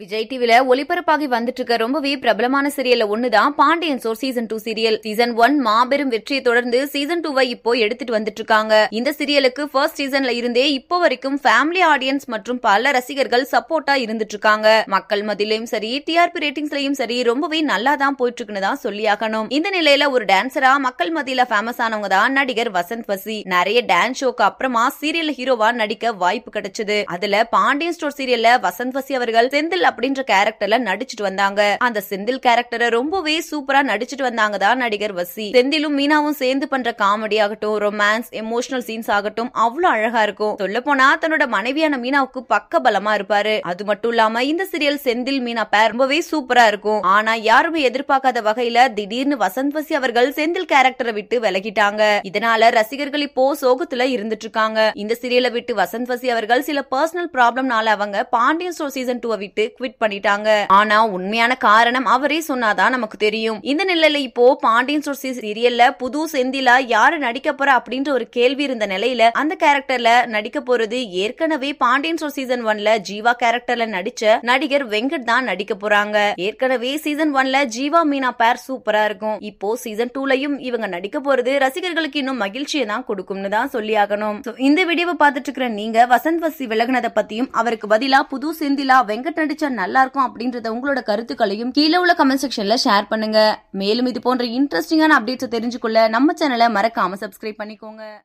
விஜய் டிவில ஒளிபரப்பாகி வந்துட்டு இருக்க ரொம்பவே பிரபலமான சீரியல்ல ஒண்ணுதான் Pandian store season two serial season one மாபெரும் வெற்றியை தொடர்ந்து சீசன் டூவை இப்போ எடுத்துட்டு வந்துட்டு இருக்காங்க இந்த சீரியலுக்கு ஃபர்ஸ்ட் சீசன்ல இருந்தே இப்போ வரைக்கும் ஃபேமிலி ஆடியன்ஸ் மற்றும் பல ரசிகர்கள் சப்போர்ட்டா இருந்துட்டு இருக்காங்க மக்கள் மதியிலையும் சரி டிஆர்பி ரேட்டிங்ஸ்லயும் சரி ரொம்பவே நல்லா தான் போயிட்டு இருக்குன்னு தான் சொல்லியாகணும் இந்த நிலையில ஒரு டான்சரா மக்கள் மதியில ஃபேமஸ் ஆனவங்க தான் நடிகர் வசந்த் வசி நிறைய டான்ஸ் ஷோக்கு அப்புறமா சீரியல் ஹீரோவா நடிக்க வாய்ப்பு கிடைச்சது அதுல பாண்டியன் ஸ்டோர் சீரியல்ல வசந்த் வசி அவர்கள் செந்தில் செந்தில் அப்படின்ற கேரக்டர்ல நடிச்சிட்டு வந்தாங்க அந்த செந்தில் கேரக்டரை ரொம்பவே சூப்பரா நடிச்சிட்டு வந்தாங்க தான் நடிகர் வசி செந்திலும் மீனாவும் சேர்ந்து பண்ற காமெடி ஆகட்டும் ரொமான்ஸ் எமோஷனல் சீன்ஸ் ஆகட்டும் அவ்வளவு அழகா இருக்கும் சொல்ல போனா தன்னோட மனைவியான மீனாவுக்கு பக்க பலமா இருப்பாரு அது மட்டும் இல்லாம இந்த சீரியல் செந்தில் மீனா பேர் ரொம்பவே சூப்பரா இருக்கும் ஆனா யாருமே எதிர்பார்க்காத வகையில திடீர்னு வசந்த் வசி அவர்கள் செந்தில் கேரக்டரை விட்டு விலகிட்டாங்க இதனால ரசிகர்கள் இப்போ சோகத்துல இருந்துட்டு இருக்காங்க இந்த சீரியலை விட்டு வசந்த் வசி அவர்கள் சில பர்சனல் ப்ராப்ளம்னால அவங்க பாண்டியன் ஸ்டோர் சீசன் டூ விட்டு குவிட் பண்ணிட்டாங்க ஆனா உண்மையான காரணம் அவரே சொன்னாதான் நமக்கு தெரியும் இந்த நிலையில இப்போ பாண்டியன் சுர்சி சீரியல்ல புது செந்திலா யாரு நடிக்க போற அப்படின்ற ஒரு கேள்வி இருந்த நிலையில அந்த கேரக்டர்ல நடிக்க போறது ஏற்கனவே பாண்டியன் சொர் சீசன் ஒன்ல ஜீவா கேரக்டர்ல நடிச்ச நடிகர் வெங்கட் தான் நடிக்க போறாங்க ஏற்கனவே சீசன் ஒன்ல ஜீவா மீனா பேர் சூப்பரா இருக்கும் இப்போ சீசன் டூலயும் இவங்க நடிக்க போறது ரசிகர்களுக்கு இன்னும் மகிழ்ச்சியை தான் கொடுக்கும்னு தான் சொல்லி ஆகணும் இந்த வீடியோவை பார்த்துட்டு இருக்கிற நீங்க வசந்த் வசி விலகினதை பத்தியும் அவருக்கு பதிலா புது செந்திலா வெங்கட் நடிச்ச படிச்சா நல்லா இருக்கும் அப்படின்றத உங்களோட கருத்துக்களையும் கீழே உள்ள கமெண்ட் செக்ஷன்ல ஷேர் பண்ணுங்க மேலும் இது போன்ற இன்ட்ரெஸ்டிங்கான அப்டேட்ஸ் தெரிஞ்சுக்கொள்ள நம்ம சேனலை மறக்காம சப்ஸ்கிரைப் பண்ணிக்கோங்க